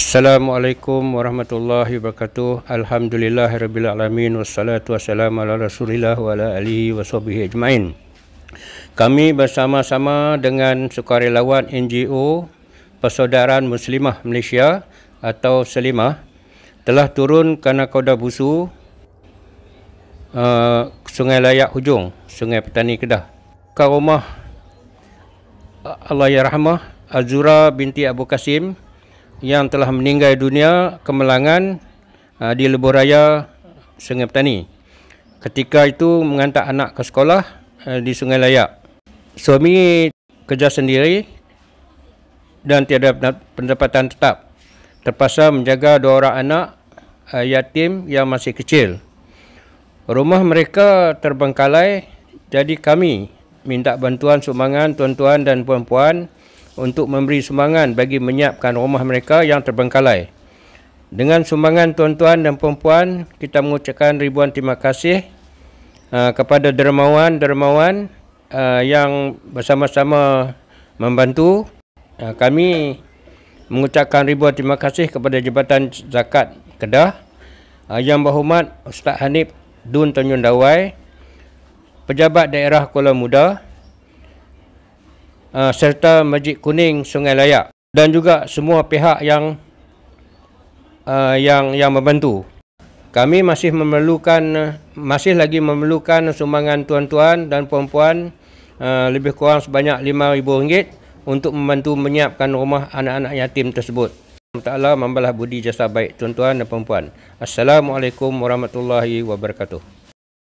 Assalamualaikum warahmatullahi wabarakatuh. Alhamdulillah rabbil alamin wassalatu wassalamu ala rasulillah wa ala alihi washabihi ajmain. Kami bersama-sama dengan sukarelawan NGO Persaudaraan Muslimah Malaysia atau Selimah telah turun kena koda busu uh, Sungai Layak Hujung, Sungai Petani Kedah. Kau rumah Allah Ya Rahmah Azura binti Abu Kasim yang telah meninggal dunia kemalangan uh, di lebuh raya Sungai Petani. Ketika itu mengantar anak ke sekolah uh, di Sungai Layak. Suami kerja sendiri dan tiada pendapatan tetap. Terpaksa menjaga dua orang anak uh, yatim yang masih kecil. Rumah mereka terbengkalai jadi kami minta bantuan sumbangan tuan-tuan dan puan-puan untuk memberi sumbangan bagi menyiapkan rumah mereka yang terbengkalai. Dengan sumbangan tuan-tuan dan puan-puan, kita mengucapkan ribuan terima kasih uh, kepada dermawan-dermawan uh, yang bersama-sama membantu. Uh, kami mengucapkan ribuan terima kasih kepada Jabatan Zakat Kedah uh, yang berhormat Ustaz Hanif Dun Tanjung Dawai, Pejabat Daerah Kuala Muda, uh, serta Masjid Kuning Sungai Layak dan juga semua pihak yang uh, yang yang membantu. Kami masih memerlukan masih lagi memerlukan sumbangan tuan-tuan dan puan-puan uh, lebih kurang sebanyak RM5000 untuk membantu menyiapkan rumah anak-anak yatim tersebut. Ta'ala membalas budi jasa baik tuan-tuan dan puan-puan. Assalamualaikum warahmatullahi wabarakatuh.